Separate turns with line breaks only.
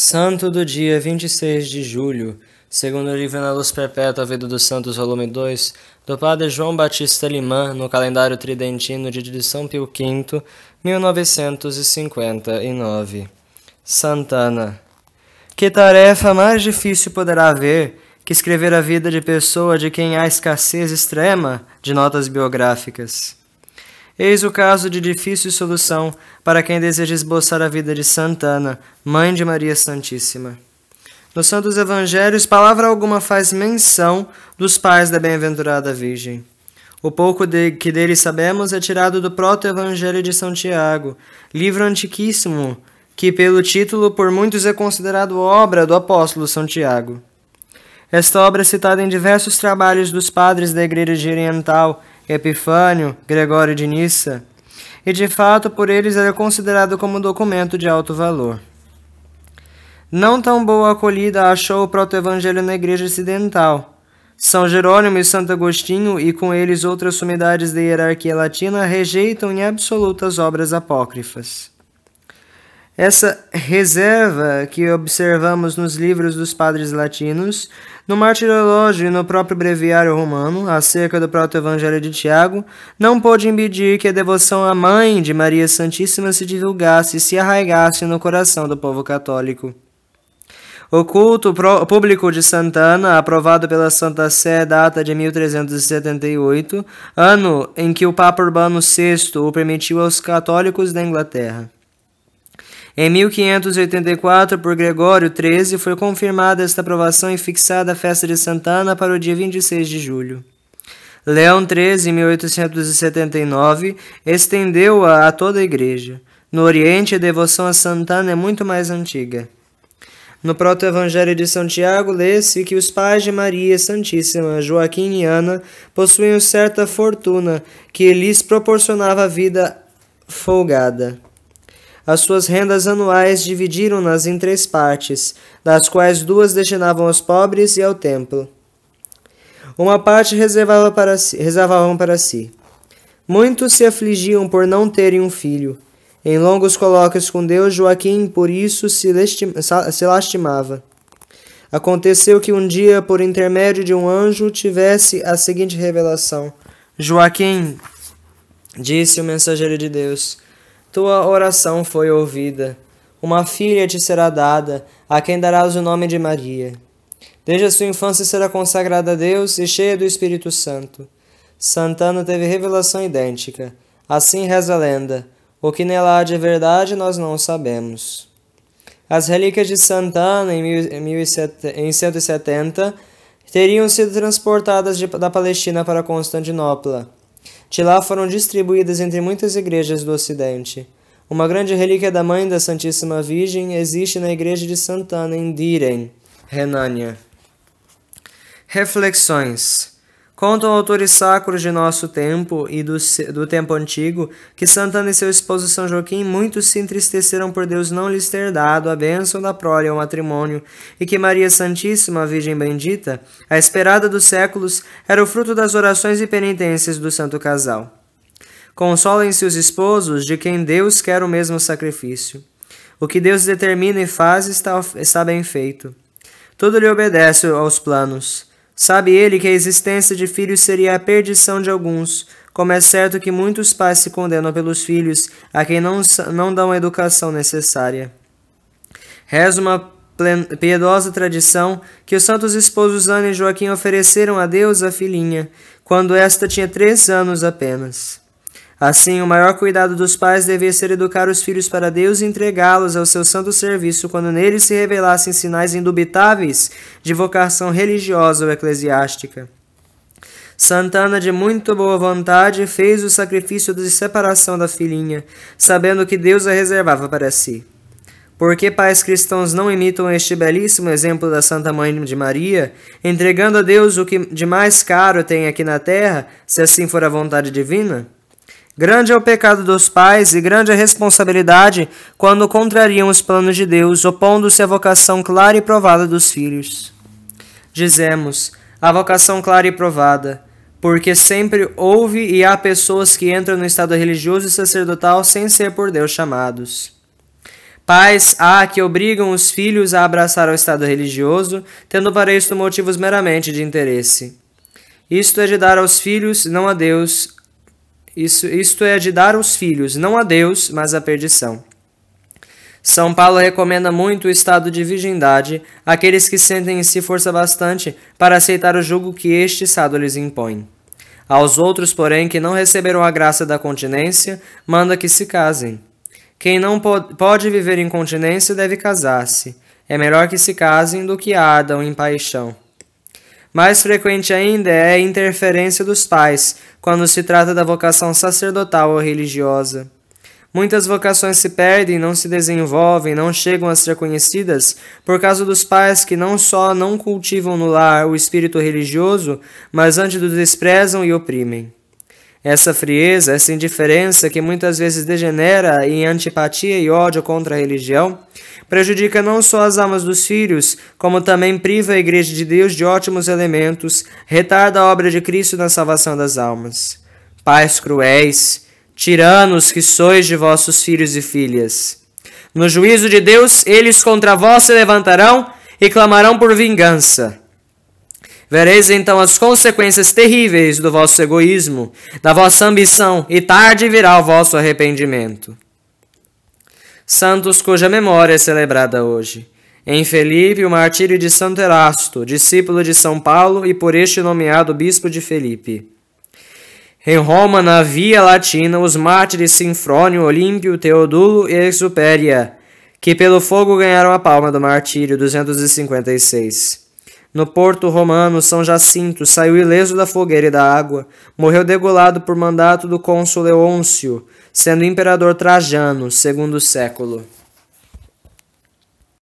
Santo do dia 26 de julho, segundo o livro Na Luz Perpétua, Vida dos Santos, volume 2, do padre João Batista Limã, no calendário tridentino de São Pio V, 1959. Santana. Que tarefa mais difícil poderá haver que escrever a vida de pessoa de quem há escassez extrema de notas biográficas? Eis o caso de difícil solução para quem deseja esboçar a vida de Santana, mãe de Maria Santíssima. Nos Santos Evangelhos, palavra alguma faz menção dos pais da bem-aventurada Virgem. O pouco de, que dele sabemos é tirado do Proto-Evangelho de São Tiago, livro antiquíssimo, que pelo título por muitos é considerado obra do apóstolo São Tiago. Esta obra é citada em diversos trabalhos dos padres da Igreja Oriental Epifânio, Gregório de Nissa, e de fato por eles era considerado como documento de alto valor. Não tão boa acolhida achou o protoevangelho na igreja ocidental. São Jerônimo e Santo Agostinho, e com eles outras sumidades da hierarquia latina, rejeitam em absoluto as obras apócrifas. Essa reserva que observamos nos livros dos padres latinos no martirológio e no próprio breviário romano, acerca do proto-evangelho de Tiago, não pôde impedir que a devoção à Mãe de Maria Santíssima se divulgasse e se arraigasse no coração do povo católico. O culto público de Santana, aprovado pela Santa Sé, data de 1378, ano em que o Papa Urbano VI o permitiu aos católicos da Inglaterra. Em 1584, por Gregório XIII, foi confirmada esta aprovação e fixada a festa de Santana para o dia 26 de julho. Leão XIII, em 1879, estendeu-a a toda a igreja. No Oriente, a devoção a Santana é muito mais antiga. No Proto-Evangelho de São Tiago, lê-se que os pais de Maria Santíssima, Joaquim e Ana, possuíam certa fortuna que lhes proporcionava vida folgada. As suas rendas anuais dividiram-nas em três partes, das quais duas destinavam aos pobres e ao templo. Uma parte reservava para si, reservavam para si. Muitos se afligiam por não terem um filho. Em longos colóquios com Deus, Joaquim, por isso, se, se lastimava. Aconteceu que um dia, por intermédio de um anjo, tivesse a seguinte revelação: Joaquim, disse o mensageiro de Deus, tua oração foi ouvida. Uma filha te será dada, a quem darás o nome de Maria. Desde a sua infância será consagrada a Deus e cheia do Espírito Santo. Santana teve revelação idêntica. Assim reza a lenda. O que nela há de verdade nós não sabemos. As relíquias de Santana, em 170, teriam sido transportadas da Palestina para Constantinopla. De lá foram distribuídas entre muitas igrejas do Ocidente. Uma grande relíquia da Mãe da Santíssima Virgem existe na igreja de Santana, em Diren, Renânia. Reflexões Contam autores sacros de nosso tempo e do, do tempo antigo que Santana e seu esposo São Joaquim muito se entristeceram por Deus não lhes ter dado a bênção da prole ao matrimônio e que Maria Santíssima, Virgem Bendita, a esperada dos séculos, era o fruto das orações e penitências do santo casal. Consolem-se os esposos de quem Deus quer o mesmo sacrifício. O que Deus determina e faz está, está bem feito. Tudo lhe obedece aos planos. Sabe ele que a existência de filhos seria a perdição de alguns, como é certo que muitos pais se condenam pelos filhos, a quem não, não dão a educação necessária. Reza uma piedosa tradição que os santos esposos Ana e Joaquim ofereceram a Deus a filhinha, quando esta tinha três anos apenas. Assim, o maior cuidado dos pais devia ser educar os filhos para Deus e entregá-los ao seu santo serviço quando neles se revelassem sinais indubitáveis de vocação religiosa ou eclesiástica. Santana, de muito boa vontade, fez o sacrifício de separação da filhinha, sabendo que Deus a reservava para si. Porque pais cristãos não imitam este belíssimo exemplo da Santa Mãe de Maria, entregando a Deus o que de mais caro tem aqui na terra, se assim for a vontade divina? Grande é o pecado dos pais e grande é a responsabilidade quando contrariam os planos de Deus, opondo-se à vocação clara e provada dos filhos. Dizemos, a vocação clara e provada, porque sempre houve e há pessoas que entram no estado religioso e sacerdotal sem ser por Deus chamados. Pais há que obrigam os filhos a abraçar o estado religioso, tendo para isto motivos meramente de interesse. Isto é de dar aos filhos, não a Deus, isso, isto é de dar os filhos, não a Deus, mas à perdição. São Paulo recomenda muito o estado de virgindade àqueles que sentem em si força bastante para aceitar o jugo que este estado lhes impõe. Aos outros, porém, que não receberam a graça da continência, manda que se casem. Quem não pode viver em continência deve casar-se. É melhor que se casem do que ardam em paixão. Mais frequente ainda é a interferência dos pais, quando se trata da vocação sacerdotal ou religiosa. Muitas vocações se perdem, não se desenvolvem, não chegam a ser conhecidas por causa dos pais que não só não cultivam no lar o espírito religioso, mas antes o desprezam e oprimem. Essa frieza, essa indiferença que muitas vezes degenera em antipatia e ódio contra a religião, prejudica não só as almas dos filhos, como também priva a Igreja de Deus de ótimos elementos, retarda a obra de Cristo na salvação das almas. Pais cruéis, tiranos que sois de vossos filhos e filhas. No juízo de Deus, eles contra vós se levantarão e clamarão por vingança. Vereis então as consequências terríveis do vosso egoísmo, da vossa ambição, e tarde virá o vosso arrependimento. Santos cuja memória é celebrada hoje. Em Felipe, o martírio de Santo Erasto, discípulo de São Paulo e por este nomeado bispo de Felipe. Em Roma, na Via Latina, os mártires Sinfrônio, Olímpio, Teodulo e Exupéria, que pelo fogo ganharam a palma do martírio 256. No porto romano, São Jacinto saiu ileso da fogueira e da água, morreu degolado por mandato do cônsul Leôncio, sendo imperador Trajano, segundo século.